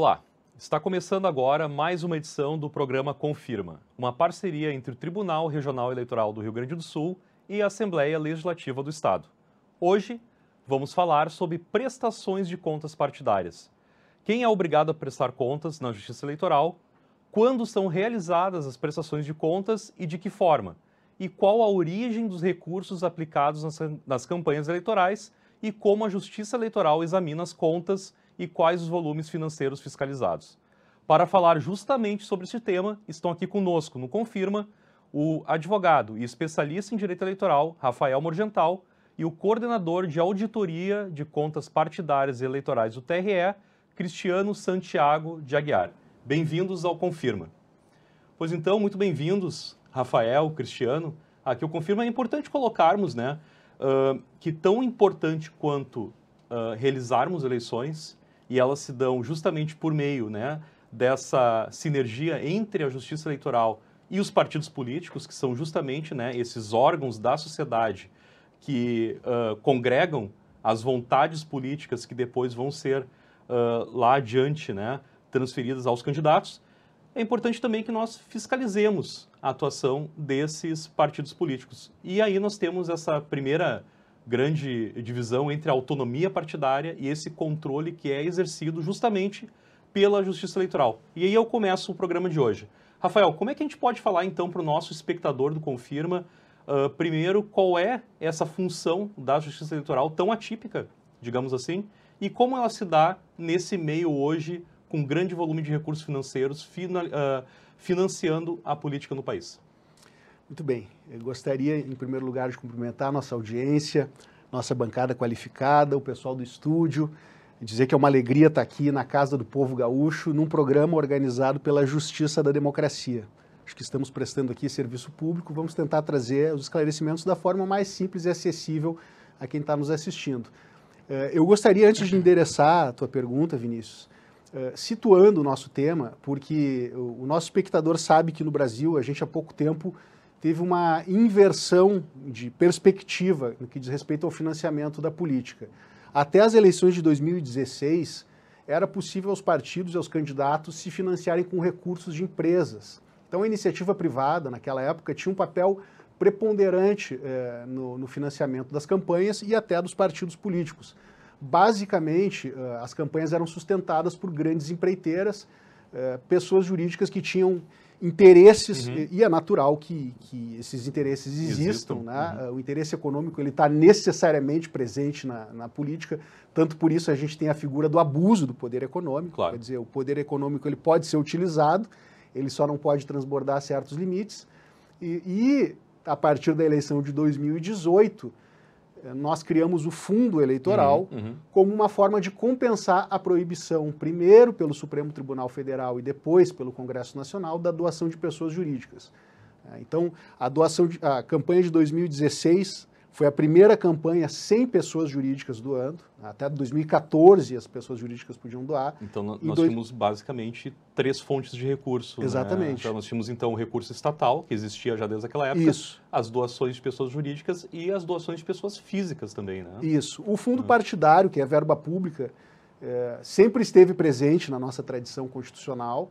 Olá, está começando agora mais uma edição do programa Confirma, uma parceria entre o Tribunal Regional Eleitoral do Rio Grande do Sul e a Assembleia Legislativa do Estado. Hoje, vamos falar sobre prestações de contas partidárias. Quem é obrigado a prestar contas na Justiça Eleitoral, quando são realizadas as prestações de contas e de que forma, e qual a origem dos recursos aplicados nas, campanhas eleitorais e como a Justiça Eleitoral examina as contas e quais os volumes financeiros fiscalizados. Para falar justamente sobre esse tema, estão aqui conosco no Confirma o advogado e especialista em direito eleitoral Rafael Morgental e o coordenador de auditoria de contas partidárias e eleitorais do TRE, Cristiano Santiago de Aguiar. Bem-vindos ao Confirma. Pois então, muito bem-vindos, Rafael, Cristiano. Aqui o Confirma é importante colocarmos, né, uh, que tão importante quanto uh, realizarmos eleições e elas se dão justamente por meio né, dessa sinergia entre a justiça eleitoral e os partidos políticos, que são justamente né, esses órgãos da sociedade que uh, congregam as vontades políticas que depois vão ser uh, lá adiante né, transferidas aos candidatos. É importante também que nós fiscalizemos a atuação desses partidos políticos. E aí nós temos essa primeira grande divisão entre a autonomia partidária e esse controle que é exercido justamente pela Justiça Eleitoral. E aí eu começo o programa de hoje. Rafael, como é que a gente pode falar então para o nosso espectador do Confirma, uh, primeiro, qual é essa função da Justiça Eleitoral tão atípica, digamos assim, e como ela se dá nesse meio hoje com grande volume de recursos financeiros, fina, uh, financiando a política no país? Muito bem. Eu gostaria, em primeiro lugar, de cumprimentar a nossa audiência, nossa bancada qualificada, o pessoal do estúdio, dizer que é uma alegria estar aqui na Casa do Povo Gaúcho, num programa organizado pela Justiça da Democracia. Acho que estamos prestando aqui serviço público, vamos tentar trazer os esclarecimentos da forma mais simples e acessível a quem está nos assistindo. Eh, eu gostaria, antes de endereçar a tua pergunta, Vinícius, eh, situando o nosso tema, porque o nosso espectador sabe que no Brasil a gente há pouco tempo teve uma inversão de perspectiva no que diz respeito ao financiamento da política. Até as eleições de 2016, era possível aos partidos e aos candidatos se financiarem com recursos de empresas. Então, a iniciativa privada, naquela época, tinha um papel preponderante eh, no, no, financiamento das campanhas e até dos partidos políticos. Basicamente, eh, as campanhas eram sustentadas por grandes empreiteiras é, pessoas jurídicas que tinham interesses, uhum. e é natural que, que esses interesses existam, existam. né? Uhum. Ah, o interesse econômico ele está necessariamente presente na, na política, tanto por isso a gente tem a figura do abuso do poder econômico, claro. quer dizer, o poder econômico ele pode ser utilizado, ele só não pode transbordar certos limites, e, e a partir da eleição de 2018 nós criamos o fundo eleitoral uhum, uhum. como uma forma de compensar a proibição, primeiro pelo Supremo Tribunal Federal e depois pelo Congresso Nacional, da doação de pessoas jurídicas. É, então, a doação de, a campanha de 2016 foi a primeira campanha sem pessoas jurídicas doando. Até 2014 as pessoas jurídicas podiam doar. Então nós dois... tínhamos basicamente três fontes de recurso. Né? Exatamente. Né? Então nós tínhamos então o recurso estatal, que existia já desde aquela época. Isso. As doações de pessoas jurídicas e as doações de pessoas físicas também, né? Isso. O fundo hum. partidário, que é verba pública, é, sempre esteve presente na nossa tradição constitucional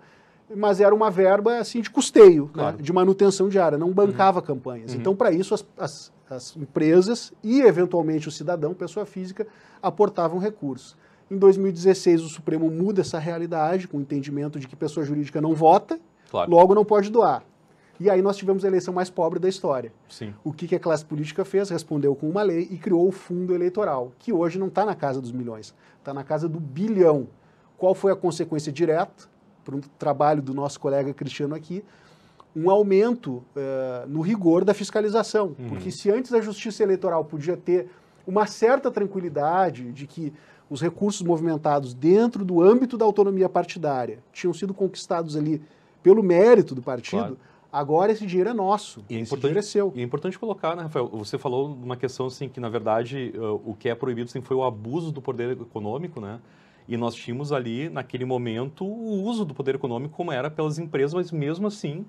mas era uma verba assim de custeio, né? claro. né, de manutenção diária, não bancava uhum. campanhas. Uhum. Então, para isso, as, as, as, empresas e, eventualmente, o cidadão, pessoa física, aportavam recursos. Em 2016, o Supremo muda essa realidade com o entendimento de que pessoa jurídica não vota, claro. logo não pode doar. E aí nós tivemos a eleição mais pobre da história. Sim. O que, que a classe política fez? Respondeu com uma lei e criou o fundo eleitoral, que hoje não está na casa dos milhões, está na casa do bilhão. Qual foi a consequência direta? por um trabalho do nosso colega Cristiano aqui, um aumento uh, no rigor da fiscalização. Uhum. Porque se antes a justiça eleitoral podia ter uma certa tranquilidade de que os recursos movimentados dentro do âmbito da autonomia partidária tinham sido conquistados ali pelo mérito do partido, claro. agora esse dinheiro é nosso. E é importante, é seu. E é importante colocar, né, Rafael? Você falou uma questão assim que, na verdade, uh, o que é proibido assim, foi o abuso do poder econômico, né? E nós tínhamos ali, naquele momento, o uso do poder econômico como era pelas empresas, mas mesmo assim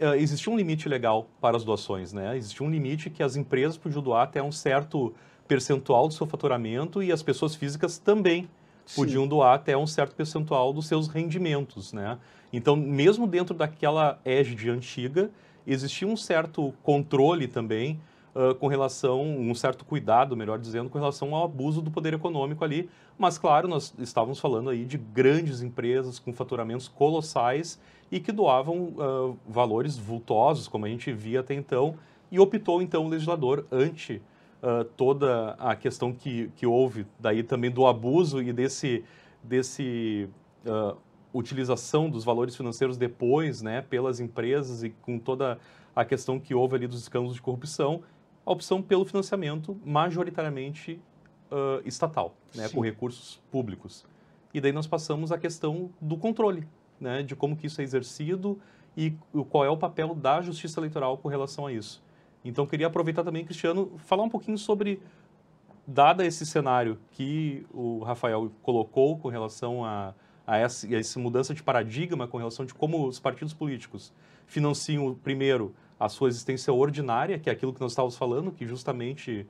uh, existia um limite legal para as doações, né? Existia um limite que as empresas podiam doar até um certo percentual do seu faturamento e as pessoas físicas também podiam doar até um certo percentual dos seus rendimentos, né? Então, mesmo dentro daquela égide antiga, existia um certo controle também com relação, um certo cuidado, melhor dizendo, com relação ao abuso do poder econômico ali. Mas, claro, nós estávamos falando aí de grandes empresas com faturamentos colossais e que doavam uh, valores vultosos, como a gente via até então, e optou, então, o legislador ante uh, toda a questão que, que houve daí também do abuso e desse... desse utilização dos valores financeiros depois, né, pelas empresas e com toda a questão que houve ali dos escândalos de corrupção, a opção pelo financiamento majoritariamente uh, estatal, né, com recursos públicos. E daí nós passamos à questão do controle, né, de como que isso é exercido e qual é o papel da justiça eleitoral com relação a isso. Então, queria aproveitar também, Cristiano, falar um pouquinho sobre, dada esse cenário que o Rafael colocou com relação a, a, essa, a essa mudança de paradigma, com relação de como os partidos políticos financiam, primeiro, a sua existência ordinária, que é aquilo que nós estávamos falando, que justamente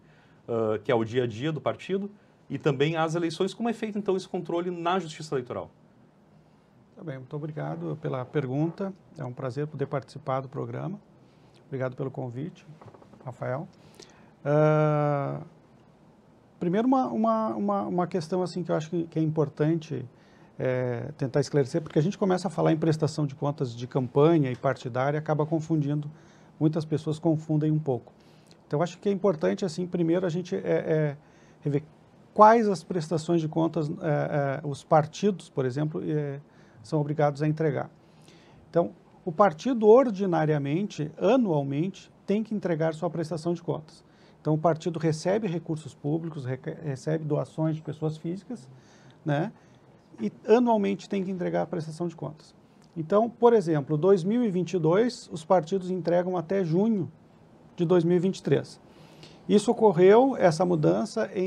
uh, que é o dia a dia do partido, e também as eleições. Como é feito, então, esse controle na justiça eleitoral? Tá bem, muito obrigado pela pergunta. É um prazer poder participar do programa. Obrigado pelo convite, Rafael. Uh, primeiro, uma, uma, uma, uma, questão assim que eu acho que, que é importante é, tentar esclarecer, porque a gente começa a falar em prestação de contas de campanha e partidária e acaba confundindo muitas pessoas confundem um pouco. Então, acho que é importante, assim, primeiro a gente é, é, rever quais as prestações de contas é, é os partidos, por exemplo, é, são obrigados a entregar. Então, o partido ordinariamente, anualmente, tem que entregar sua prestação de contas. Então, o partido recebe recursos públicos, recebe doações de pessoas físicas, né? E anualmente tem que entregar a prestação de contas. Então, por exemplo, 2022, os partidos entregam até junho de 2023. Isso ocorreu, essa mudança, em,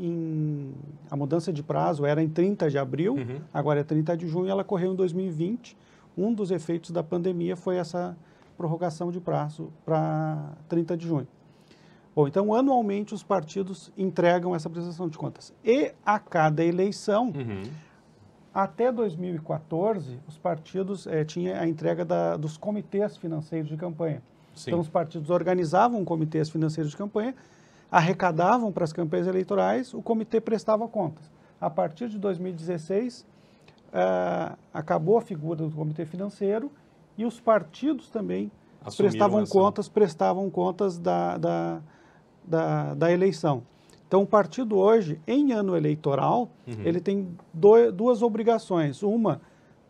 em a mudança de prazo era em 30 de abril, uhum. agora é 30 de junho, ela ocorreu em 2020. Um dos efeitos da pandemia foi essa prorrogação de prazo para 30 de junho. Bom, então anualmente os partidos entregam essa prestação de contas. E a cada eleição, uhum. Até 2014, os partidos eh, tinham a entrega da, dos comitês financeiros de campanha. Sim. Então, os partidos organizavam comitês financeiros de campanha, arrecadavam para as campanhas eleitorais, o comitê prestava contas. A partir de 2016, eh, acabou a figura do comitê financeiro e os partidos também Assumiram prestavam essa. contas, prestavam contas da, da, da, da eleição. Então, o partido hoje, em ano eleitoral, uhum. ele tem duas obrigações. Uma,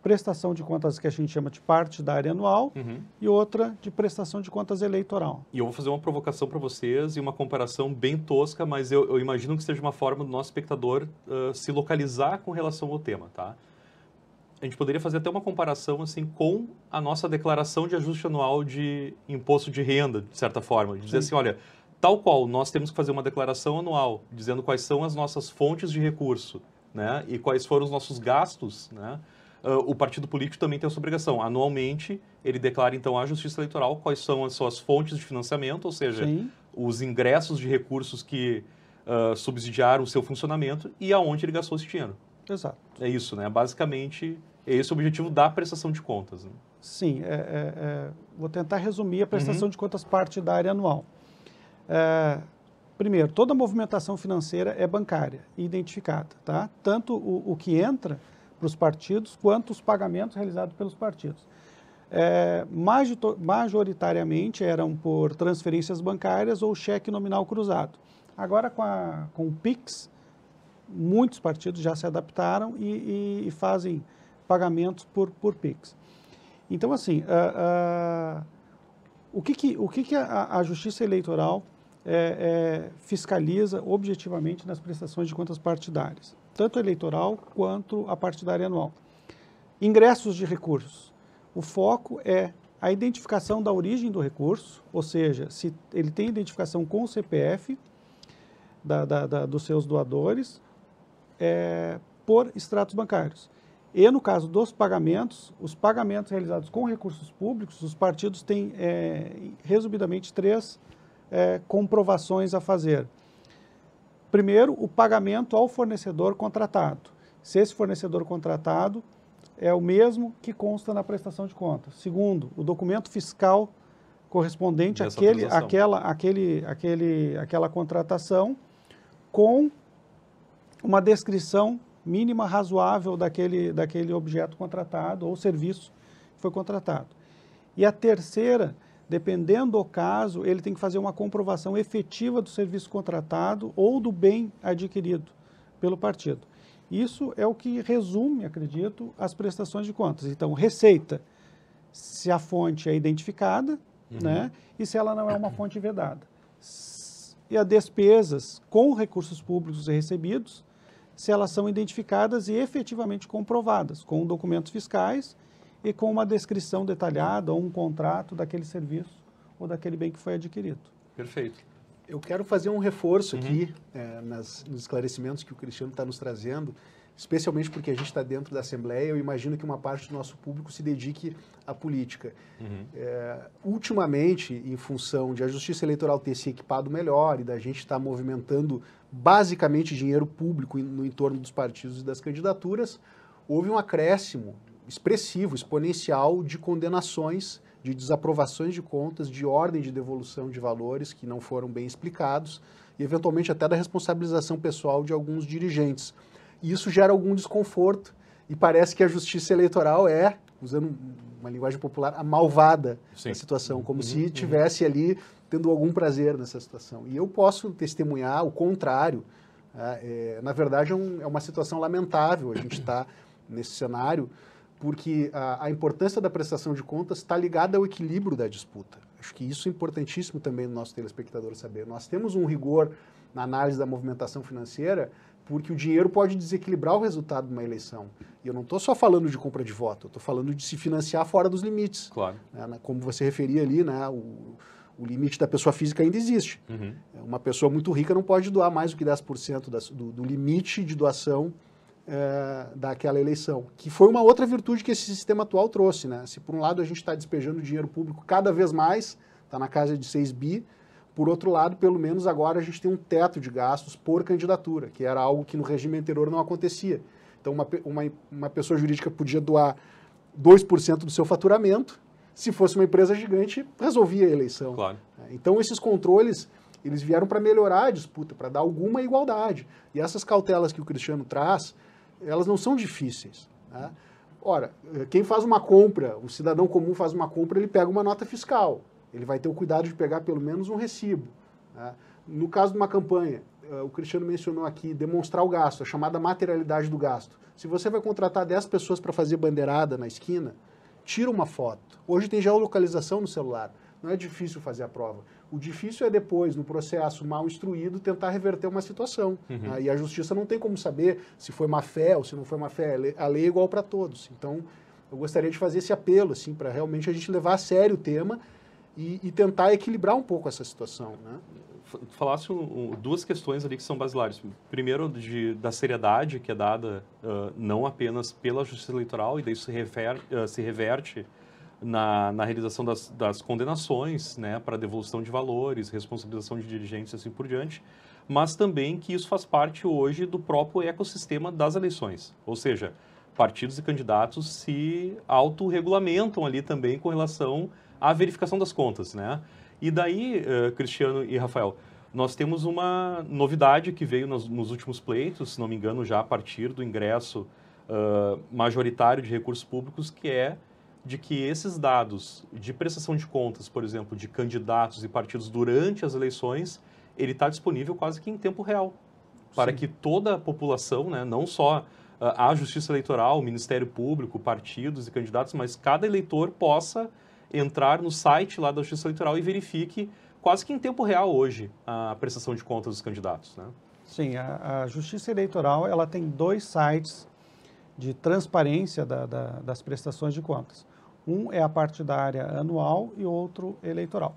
prestação de contas que a gente chama de partidária anual uhum. e outra de prestação de contas eleitoral. E eu vou fazer uma provocação para vocês e uma comparação bem tosca, mas eu, eu, imagino que seja uma forma do nosso espectador uh, se localizar com relação ao tema, tá? A gente poderia fazer até uma comparação assim com a nossa declaração de ajuste anual de imposto de renda, de certa forma, de dizer Sim. assim, olha, Tal qual nós temos que fazer uma declaração anual dizendo quais são as nossas fontes de recurso né, e quais foram os nossos gastos, né, uh, o partido político também tem essa obrigação. Anualmente, ele declara então à Justiça Eleitoral quais são as suas fontes de financiamento, ou seja, Sim. os ingressos de recursos que uh, subsidiaram o seu funcionamento e aonde ele gastou esse dinheiro. Exato. É isso, né? Basicamente, é esse o objetivo da prestação de contas. Né? Sim, é, é, é... vou tentar resumir a prestação uhum. de contas partidária anual. É, primeiro, toda movimentação financeira é bancária identificada, tá? Tanto o, o que entra para os partidos quanto os pagamentos realizados pelos partidos. É, majoritariamente eram por transferências bancárias ou cheque nominal cruzado. Agora, com, a, com o PIX, muitos partidos já se adaptaram e, e, e fazem pagamentos por, por PIX. Então, assim, uh, uh, o que, que, o que, que a, a Justiça Eleitoral é, é, fiscaliza objetivamente nas prestações de contas partidárias, tanto eleitoral quanto a partidária anual. Ingressos de recursos. O foco é a identificação da origem do recurso, ou seja, se ele tem identificação com o CPF da, da, da, dos seus doadores, é, por extratos bancários. E no caso dos pagamentos, os pagamentos realizados com recursos públicos, os partidos têm, é, resumidamente, três é, comprovações a fazer. Primeiro, o pagamento ao fornecedor contratado. Se esse fornecedor contratado é o mesmo que consta na prestação de contas. Segundo, o documento fiscal correspondente àquele, àquela, àquele, àquele, àquela contratação com uma descrição mínima razoável daquele, daquele objeto contratado ou serviço que foi contratado. E a terceira Dependendo do caso, ele tem que fazer uma comprovação efetiva do serviço contratado ou do bem adquirido pelo partido. Isso é o que resume, acredito, as prestações de contas. Então, receita, se a fonte é identificada, uhum. né, e se ela não é uma fonte vedada. E as despesas com recursos públicos recebidos, se elas são identificadas e efetivamente comprovadas com documentos fiscais e com uma descrição detalhada ou um contrato daquele serviço ou daquele bem que foi adquirido. Perfeito. Eu quero fazer um reforço uhum. aqui é, nas, nos esclarecimentos que o Cristiano está nos trazendo, especialmente porque a gente está dentro da Assembleia. Eu imagino que uma parte do nosso público se dedique à política. Uhum. É, ultimamente, em função de a Justiça Eleitoral ter se equipado melhor e da gente estar tá movimentando basicamente dinheiro público no entorno dos partidos e das candidaturas, houve um acréscimo expressivo, exponencial de condenações, de desaprovações de contas, de ordem de devolução de valores que não foram bem explicados e, eventualmente, até da responsabilização pessoal de alguns dirigentes. E isso gera algum desconforto e parece que a justiça eleitoral é, usando uma linguagem popular, a malvada da situação, como uhum, se uhum. tivesse uhum. ali tendo algum prazer nessa situação. E eu posso testemunhar o contrário. É, é, na verdade, é, um, é uma situação lamentável a gente estar tá nesse cenário porque a, a importância da prestação de contas está ligada ao equilíbrio da disputa. Acho que isso é importantíssimo também no nosso telespectador saber. Nós temos um rigor na análise da movimentação financeira, porque o dinheiro pode desequilibrar o resultado de uma eleição. E eu não estou só falando de compra de voto, eu estou falando de se financiar fora dos limites. Claro. Né? Como você referia ali, né? o, o limite da pessoa física ainda existe. Uhum. Uma pessoa muito rica não pode doar mais do que 10% das, do, do limite de doação é, daquela eleição, que foi uma outra virtude que esse sistema atual trouxe. Né? Se por um lado a gente está despejando dinheiro público cada vez mais, está na casa de 6 bi, por outro lado, pelo menos agora a gente tem um teto de gastos por candidatura, que era algo que no regime anterior não acontecia. Então, uma, uma, uma pessoa jurídica podia doar 2% do seu faturamento, se fosse uma empresa gigante, resolvia a eleição. Claro. É, então, esses controles, eles vieram para melhorar a disputa, para dar alguma igualdade. E essas cautelas que o Cristiano traz, elas não são difíceis. Né? Ora, eh, quem faz uma compra, o cidadão comum faz uma compra, ele pega uma nota fiscal. Ele vai ter o cuidado de pegar pelo menos um recibo. Né? No caso de uma campanha, eh, o Cristiano mencionou aqui, demonstrar o gasto, a chamada materialidade do gasto. Se você vai contratar 10 pessoas para fazer bandeirada na esquina, tira uma foto. Hoje tem geolocalização no celular, não é difícil fazer a prova. O difícil é depois, no processo mal instruído, tentar reverter uma situação. Uhum. Né? E a justiça não tem como saber se foi má fé ou se não foi má fé. A lei é igual para todos. Então, eu gostaria de fazer esse apelo, assim, para realmente a gente levar a sério o tema e, e tentar equilibrar um pouco essa situação, né? Falasse um, duas questões ali que são basilares. Primeiro, de, da seriedade que é dada uh, não apenas pela Justiça Eleitoral, e daí se, refer, uh, se reverte na, na realização das, das condenações, né, para devolução de valores, responsabilização de dirigentes e assim por diante, mas também que isso faz parte hoje do próprio ecossistema das eleições. Ou seja, partidos e candidatos se autorregulamentam ali também com relação à verificação das contas, né? E daí, uh, Cristiano e Rafael, nós temos uma novidade que veio nos, nos, últimos pleitos, se não me engano, já a partir do ingresso uh, majoritário de recursos públicos, que é de que esses dados de prestação de contas, por exemplo, de candidatos e partidos durante as eleições, ele está disponível quase que em tempo real, para Sim. que toda a população, né, não só ah, a Justiça Eleitoral, o Ministério Público, partidos e candidatos, mas cada eleitor possa entrar no site lá da Justiça Eleitoral e verifique quase que em tempo real hoje a prestação de contas dos candidatos, né? Sim, a, a Justiça Eleitoral ela tem dois sites de transparência da, da, das prestações de contas. Um é a partidária anual e outro eleitoral.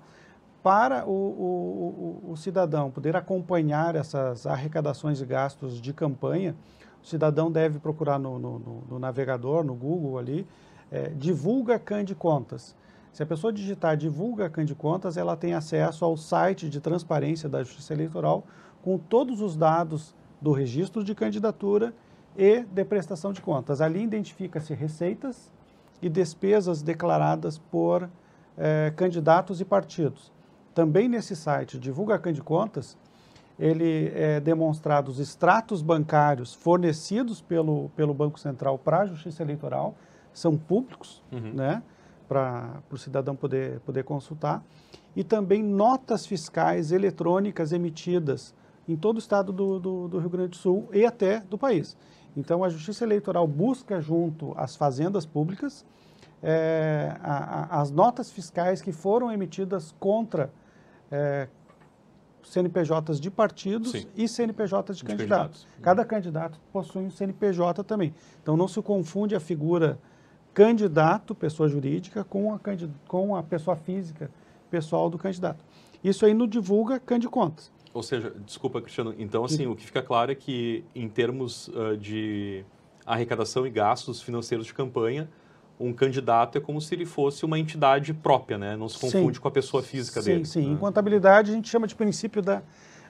Para o, o, o, o cidadão poder acompanhar essas arrecadações e gastos de campanha, o cidadão deve procurar no, no, no, no navegador, no Google ali, é, divulga CAN de contas. Se a pessoa digitar divulga CAN de contas, ela tem acesso ao site de transparência da Justiça Eleitoral com todos os dados do registro de candidatura e de prestação de contas. Ali identifica-se receitas, e despesas declaradas por eh, candidatos e partidos. Também nesse site, Divulga de Contas, ele é eh, demonstrado os extratos bancários fornecidos pelo, pelo Banco Central para a Justiça Eleitoral, são públicos, uhum. né, para o cidadão poder, poder consultar, e também notas fiscais eletrônicas emitidas em todo o estado do, do, do Rio Grande do Sul e até do país. Então, a Justiça Eleitoral busca, junto às fazendas públicas, é, a, a, as notas fiscais que foram emitidas contra é, eh, CNPJs de partidos Sim. e CNPJs de, de candidatos. candidatos. Cada candidato possui um CNPJ também. Então, não se confunde a figura candidato, pessoa jurídica, com a, com a pessoa física, pessoal do candidato. Isso aí não divulga Candicontas. Ou seja, desculpa, Cristiano, então assim, o que fica claro é que em termos uh, de arrecadação e gastos financeiros de campanha, um candidato é como se ele fosse uma entidade própria, né? Não se confunde sim. com a pessoa física sim, dele. Sim, sim. Né? Em contabilidade, a gente chama de princípio da,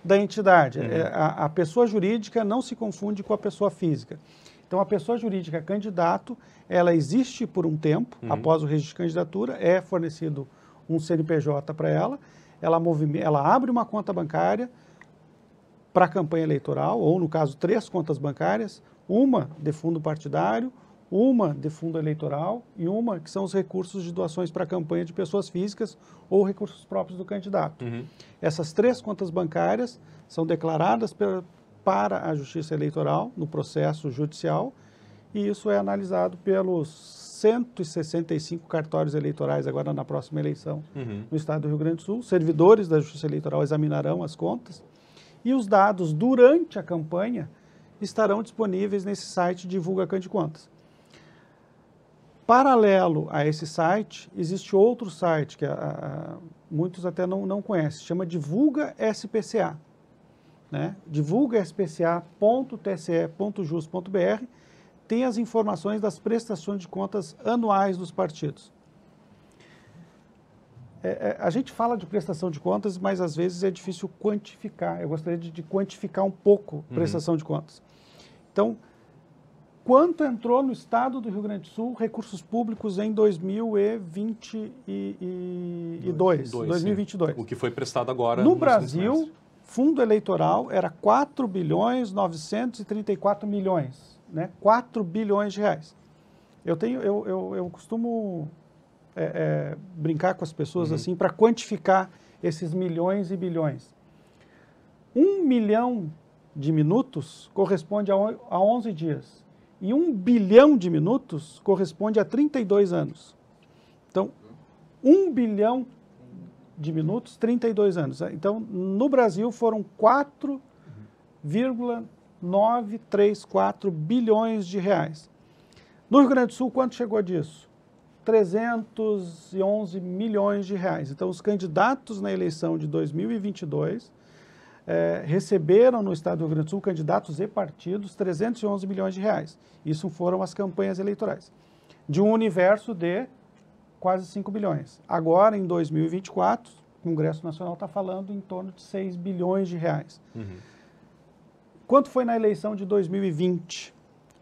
da entidade. Uhum. É, a, a, pessoa jurídica não se confunde com a pessoa física. Então, a pessoa jurídica candidato, ela existe por um tempo, uhum. após o registro de candidatura, é fornecido um CNPJ para ela, ela, ela abre uma conta bancária para a campanha eleitoral, ou no caso, três contas bancárias, uma de fundo partidário, uma de fundo eleitoral e uma que são os recursos de doações para a campanha de pessoas físicas ou recursos próprios do candidato. Uhum. Essas três contas bancárias são declaradas para a Justiça Eleitoral no processo judicial e isso é analisado pelos 165 cartórios eleitorais agora na próxima eleição uhum. no estado do Rio Grande do Sul. Servidores da Justiça Eleitoral examinarão as contas e os dados durante a campanha estarão disponíveis nesse site Divulga Cante Contas. Paralelo a esse site, existe outro site que a, a, muitos até não, não conhecem, chama Divulga SPCA. Né? Divulga SPCA.tce.jus.br tem as informações das prestações de contas anuais dos partidos. É, é, a gente fala de prestação de contas, mas às vezes é difícil quantificar. Eu gostaria de, de quantificar um pouco uhum. prestação de contas. Então, quanto entrou no estado do Rio Grande do Sul recursos públicos em 2022, 2022. O que foi prestado agora no Brasil, fundo eleitoral era 4 bilhões 934 milhões né, 4 bilhões de reais. Eu, tenho, eu, eu, eu costumo é, é, brincar com as pessoas uhum. assim para quantificar esses milhões e bilhões. Um milhão de minutos corresponde a, a 11 dias. E um bilhão de minutos corresponde a 32 anos. Então, um bilhão de minutos, 32 anos. Então, no Brasil foram 4,32 934 bilhões de reais. No Rio Grande do Sul, quanto chegou disso? 311 milhões de reais. Então, os candidatos na eleição de 2022 é, eh, receberam no estado do Rio Grande do Sul, candidatos e partidos, 311 milhões de reais. Isso foram as campanhas eleitorais. De um universo de quase 5 bilhões. Agora, em 2024, o Congresso Nacional está falando em torno de 6 bilhões de reais. Uhum. Quanto foi na eleição de 2020?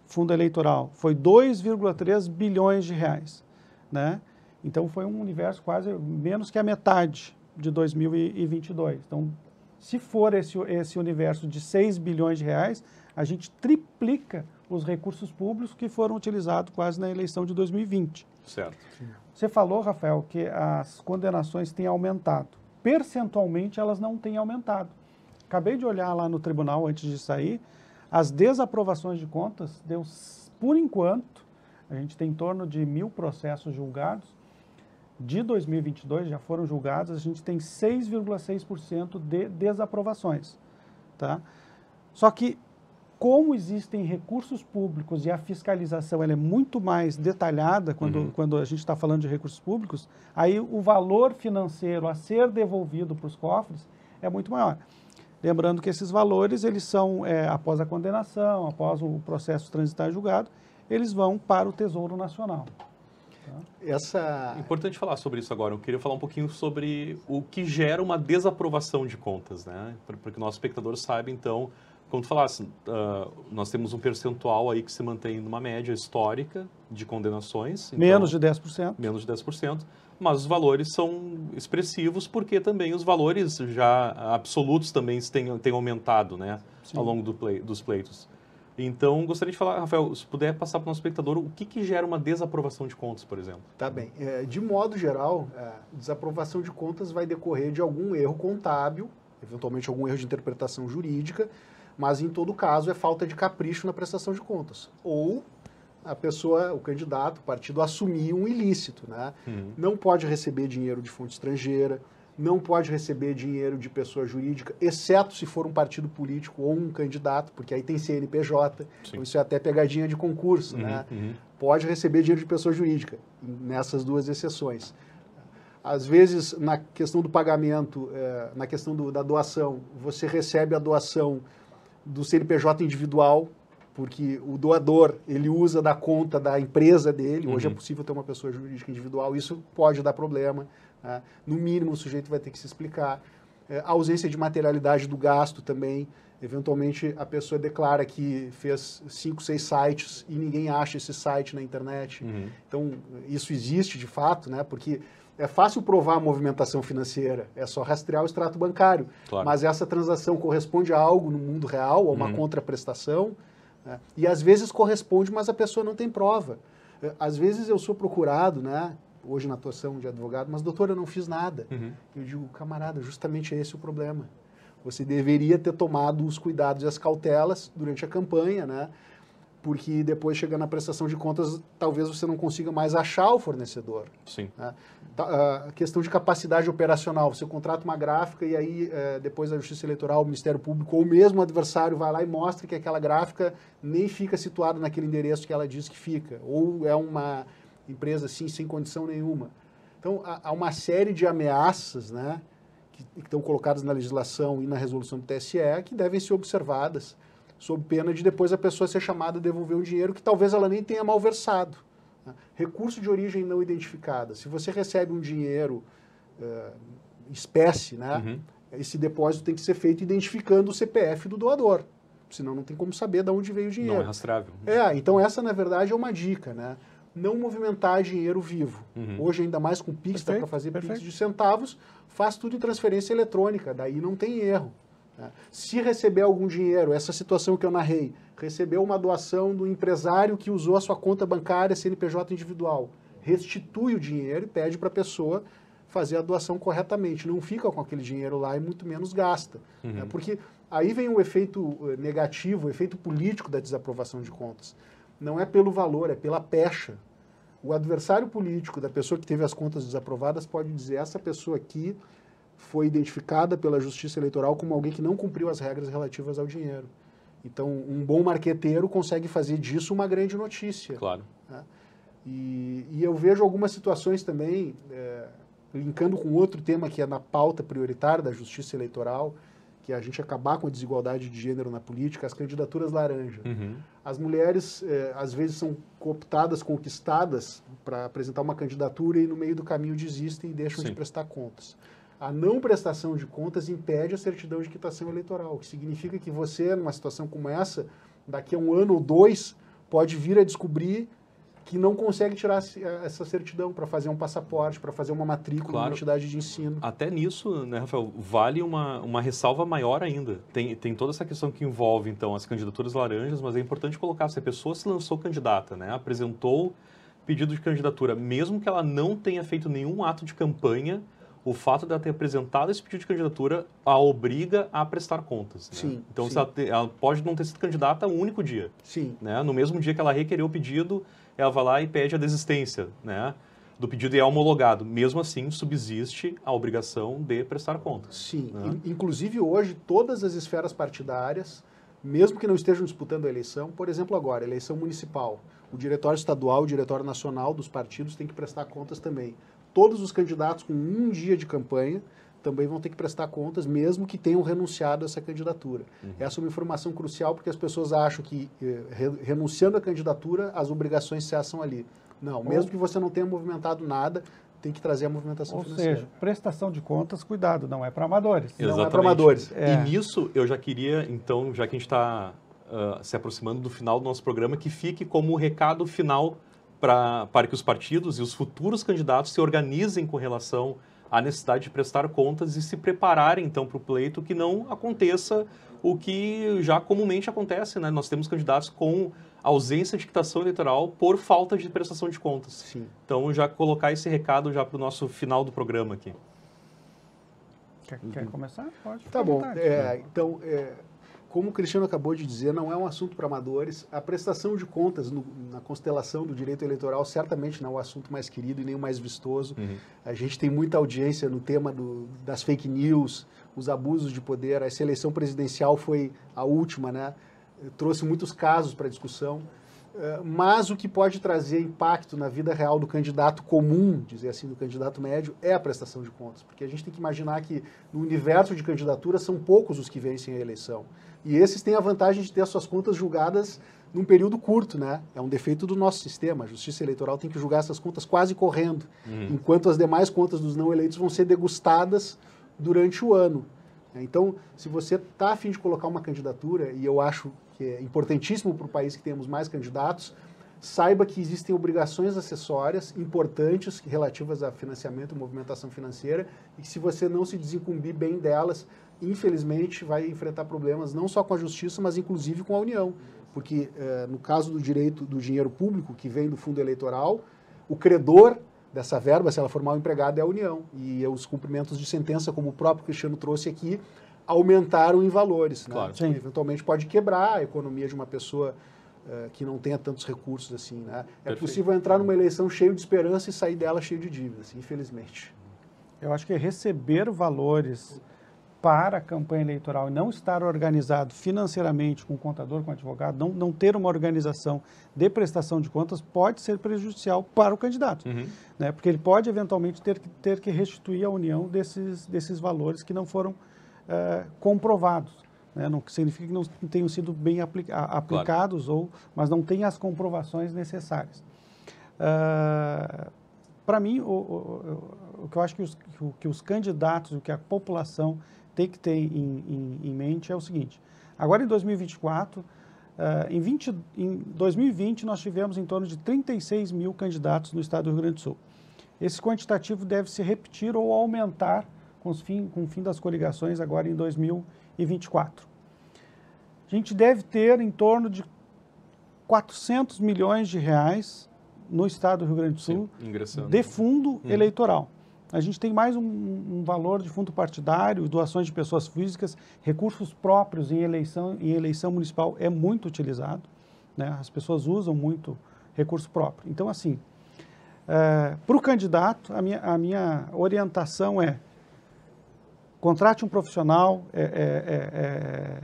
Fundo eleitoral foi 2,3 bilhões de reais, né? Então foi um universo quase menos que a metade de 2022. Então, se for esse esse universo de 6 bilhões de reais, a gente triplica os recursos públicos que foram utilizados quase na eleição de 2020. Certo. Você falou, Rafael, que as condenações têm aumentado. Percentualmente, elas não têm aumentado acabei de olhar lá no tribunal antes de sair, as desaprovações de contas deu, por enquanto, a gente tem em torno de mil processos julgados, de 2022 já foram julgados, a gente tem 6,6% de desaprovações, tá? Só que como existem recursos públicos e a fiscalização ela é muito mais detalhada quando, uhum. quando a gente está falando de recursos públicos, aí o valor financeiro a ser devolvido para os cofres é muito maior. Lembrando que esses valores, eles são, é, após a condenação, após o processo transitar julgado, eles vão para o Tesouro Nacional. Tá? Essa... Importante falar sobre isso agora. Eu queria falar um pouquinho sobre o que gera uma desaprovação de contas, né? Para que o nosso espectador saiba, então, como tu falasse, uh, ah, nós temos um percentual aí que se mantém numa média histórica de condenações. Então, menos de 10%. Menos de 10%. Mas os valores são expressivos porque também os valores já absolutos também têm, têm aumentado né, ao longo do play, dos pleitos. Então, gostaria de falar, Rafael, se puder passar para o nosso espectador, o que, que gera uma desaprovação de contas, por exemplo? Tá bem. É, de modo geral, é, desaprovação de contas vai decorrer de algum erro contábil, eventualmente algum erro de interpretação jurídica, mas, em todo caso, é falta de capricho na prestação de contas. Ou a pessoa, o candidato, o partido, assumir um ilícito. Né? Uhum. Não pode receber dinheiro de fonte estrangeira, não pode receber dinheiro de pessoa jurídica, exceto se for um partido político ou um candidato, porque aí tem CNPJ, então isso é até pegadinha de concurso, uhum, né? Uhum. Pode receber dinheiro de pessoa jurídica, nessas duas exceções. Às vezes, na questão do pagamento, eh, na questão do, da doação, você recebe a doação do CNPJ individual, porque o doador ele usa da conta da empresa dele. Hoje é uhum. é possível ter uma pessoa jurídica individual, isso pode dar problema. Né? No mínimo, o sujeito vai ter que se explicar. É, a ausência de materialidade do gasto também. Eventualmente, a pessoa declara que fez cinco, seis sites e ninguém acha esse site na internet. Uhum. Então, isso existe de fato, né? porque é fácil provar a movimentação financeira, é só rastrear o extrato bancário. Claro. Mas essa transação corresponde a algo no mundo real, a uma uhum. contraprestação, né? e às vezes corresponde, mas a pessoa não tem prova. É, às vezes eu sou procurado, né? hoje na atuação de advogado, mas doutor, eu não fiz nada. Uhum. Eu digo, camarada, justamente é esse o problema. Você deveria ter tomado os cuidados e as cautelas durante a campanha, né? porque depois chega na prestação de contas, talvez você não consiga mais achar o fornecedor. Sim. Né? Tá, a ah, questão de capacidade operacional, você contrata uma gráfica e aí é, depois a Justiça Eleitoral, o Ministério Público ou mesmo o adversário vai lá e mostra que aquela gráfica nem fica situada naquele endereço que ela diz que fica, ou é uma empresa assim sem condição nenhuma. Então há, há uma série de ameaças, né, que, que estão colocadas na legislação e na resolução do TSE que devem ser observadas sob pena de depois a pessoa ser chamada a devolver o dinheiro que talvez ela nem tenha malversado. Né? Recurso de origem não identificada. Se você recebe um dinheiro uh, espécie, né, uhum. esse depósito tem que ser feito identificando o CPF do doador. Senão não tem como saber de onde veio o dinheiro. Não é rastreável. É, então essa, na verdade, é uma dica, né? não movimentar dinheiro vivo. Uhum. Hoje, ainda mais com Pix, para fazer Pix de centavos, faz tudo em transferência eletrônica, daí não tem erro. Né? Se receber algum dinheiro, essa situação que eu narrei, recebeu uma doação do empresário que usou a sua conta bancária CNPJ individual, restitui o dinheiro e pede para a pessoa fazer a doação corretamente, não fica com aquele dinheiro lá e muito menos gasta. Né? Uhum. Né? Porque aí vem o efeito eh, negativo, o efeito político da desaprovação de contas. Não é pelo valor, é pela pecha. O adversário político da pessoa que teve as contas desaprovadas pode dizer: essa pessoa aqui foi identificada pela Justiça Eleitoral como alguém que não cumpriu as regras relativas ao dinheiro. Então, um bom marqueteiro consegue fazer disso uma grande notícia. Claro. Né? E, e, eu vejo algumas situações também, é, linkando com outro tema que é na pauta prioritária da justiça eleitoral, que é a gente acabar com a desigualdade de gênero na política, as candidaturas laranja. Uhum. As mulheres, é, às vezes, são cooptadas, conquistadas para apresentar uma candidatura e, no meio do caminho, desistem e deixam Sim. de prestar contas a não prestação de contas impede a certidão de quitação eleitoral, o que significa que você, numa situação como essa, daqui a um ano ou dois, pode vir a descobrir que não consegue tirar eh, essa certidão para fazer um passaporte, para fazer uma matrícula, claro. uma entidade de ensino. Até nisso, né, Rafael, vale uma, uma ressalva maior ainda. Tem, tem toda essa questão que envolve, então, as candidaturas laranjas, mas é importante colocar, se a pessoa se lançou candidata, né, apresentou pedido de candidatura, mesmo que ela não tenha feito nenhum ato de campanha, o fato dela ter apresentado esse pedido de candidatura a obriga a prestar contas. Né? Sim. Então sim. Ela, ela, pode não ter sido candidata um único dia. Sim. Né? No mesmo dia que ela requereu o pedido, ela vai lá e pede a desistência, né? Do pedido e é homologado. Mesmo assim, subsiste a obrigação de prestar contas. Sim. Né? Inclusive hoje todas as esferas partidárias, mesmo que não estejam disputando a eleição, por exemplo agora eleição municipal, o diretório estadual, o diretório nacional dos partidos tem que prestar contas também todos os candidatos com um dia de campanha também vão ter que prestar contas, mesmo que tenham renunciado a essa candidatura. Uhum. Essa é uma informação crucial porque as pessoas acham que eh, renunciando à candidatura as obrigações cessam ali. Não, Ou... mesmo que você não tenha movimentado nada, tem que trazer a movimentação Ou financeira. Ou seja, prestação de contas, cuidado, não é para amadores. Exatamente. Não é para amadores. É. E nisso eu já queria, então, já que a gente está uh, ah, se aproximando do final do nosso programa, que fique como recado final para que os partidos e os futuros candidatos se organizem com relação à necessidade de prestar contas e se prepararem, então, para o pleito que não aconteça o que já comumente acontece, né? Nós temos candidatos com ausência de quitação eleitoral por falta de prestação de contas. Sim. Então, já colocar esse recado já para o nosso final do programa aqui. Quer, quer começar? Pode. Tá bom. É, então, é como o Cristiano acabou de dizer, não é um assunto para amadores. A prestação de contas no, na constelação do direito eleitoral certamente não é o assunto mais querido e nem o mais vistoso. Uhum. A gente tem muita audiência no tema do, das fake news, os abusos de poder. A eleição presidencial foi a última, né? Trouxe muitos casos para discussão. Eh, mas o que pode trazer impacto na vida real do candidato comum, dizer assim, do candidato médio, é a prestação de contas. Porque a gente tem que imaginar que no universo de candidaturas são poucos os que vencem a eleição. E esses têm a vantagem de ter as suas contas julgadas num período curto, né? É um defeito do nosso sistema. A justiça eleitoral tem que julgar essas contas quase correndo, uhum. enquanto as demais contas dos não eleitos vão ser degustadas durante o ano. Então, se você está afim de colocar uma candidatura, e eu acho que é importantíssimo para o país que temos mais candidatos, saiba que existem obrigações acessórias importantes relativas a financiamento e movimentação financeira, e que se você não se desincumbir bem delas, infelizmente, vai enfrentar problemas não só com a justiça, mas inclusive com a União. Porque, eh, no caso do direito do dinheiro público, que vem do fundo eleitoral, o credor dessa verba, se ela for mal empregada, é a União. E os cumprimentos de sentença, como o próprio Cristiano trouxe aqui, aumentaram em valores. Né? Claro, eventualmente pode quebrar a economia de uma pessoa uh, que não tenha tantos recursos assim. Né? É possível entrar numa eleição cheio de esperança e sair dela cheio de dívidas, infelizmente. Eu acho que receber valores para a campanha eleitoral e não estar organizado financeiramente com o contador, com o advogado, não, não ter uma organização de prestação de contas, pode ser prejudicial para o candidato. Uhum. Né? Porque ele pode eventualmente ter que, ter que restituir a união desses, desses valores que não foram uh, comprovados. Né? Não significa que não tenham sido bem aplica aplicados, claro. ou, mas não tem as comprovações necessárias. Uh, ah, para mim, o, o, o, o, que eu acho que os, que os candidatos, o que a população tem que ter em, em, em mente é o seguinte: agora em 2024, uh, eh, em, 20, em 2020, nós tivemos em torno de 36 mil candidatos no estado do Rio Grande do Sul. Esse quantitativo deve se repetir ou aumentar com, os fim, com o fim das coligações agora em 2024. A gente deve ter em torno de 400 milhões de reais no estado do Rio Grande do Sul Sim, de fundo hum. eleitoral a gente tem mais um, um, valor de fundo partidário, doações de pessoas físicas, recursos próprios em eleição, em eleição municipal é muito utilizado, né? as pessoas usam muito recurso próprio. Então, assim, é, para o candidato, a minha, a minha orientação é contrate um profissional, é, é, é, é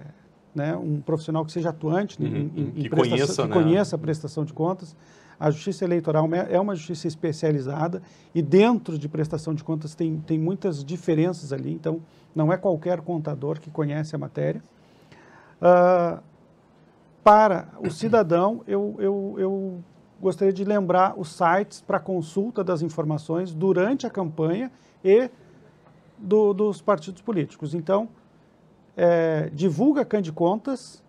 né? um profissional que seja atuante, né? uhum, em, em, que, conheça, que né? conheça a prestação de contas, a justiça eleitoral é, é uma justiça especializada e dentro de prestação de contas tem, tem muitas diferenças ali, então não é qualquer contador que conhece a matéria. Uh, para o cidadão, eu, eu, eu gostaria de lembrar os sites para consulta das informações durante a campanha e do, dos partidos políticos. Então, é, divulga Candicontas,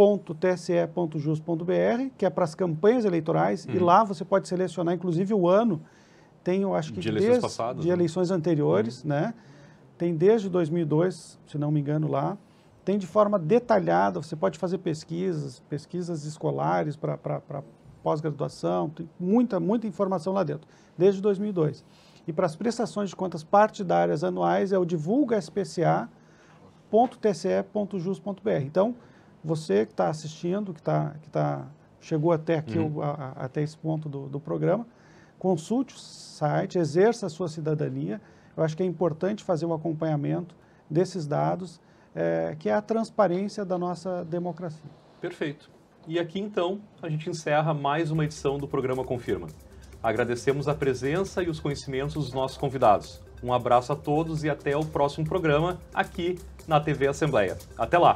www.tse.jus.br, que é para as campanhas eleitorais, e uhum. lá você pode selecionar, inclusive, o ano. Tem, eu acho que de eleições, desde, passadas, de né? eleições anteriores, uhum. né? Tem desde 2002, se não me engano, lá. Tem de forma detalhada, você pode fazer pesquisas, pesquisas escolares para pós-graduação, tem muita, muita informação lá dentro, desde 2002. E para as prestações de contas partidárias anuais é o divulgaspca.tce.jus.br. Então, você que está assistindo, que, tá, que tá, chegou até aqui, uhum. o, a, até esse ponto do, do programa, consulte o site, exerça a sua cidadania. Eu acho que é importante fazer o um acompanhamento desses dados, é, que é a transparência da nossa democracia. Perfeito. E aqui então a gente encerra mais uma edição do programa Confirma. Agradecemos a presença e os conhecimentos dos nossos convidados. Um abraço a todos e até o próximo programa aqui na TV Assembleia. Até lá!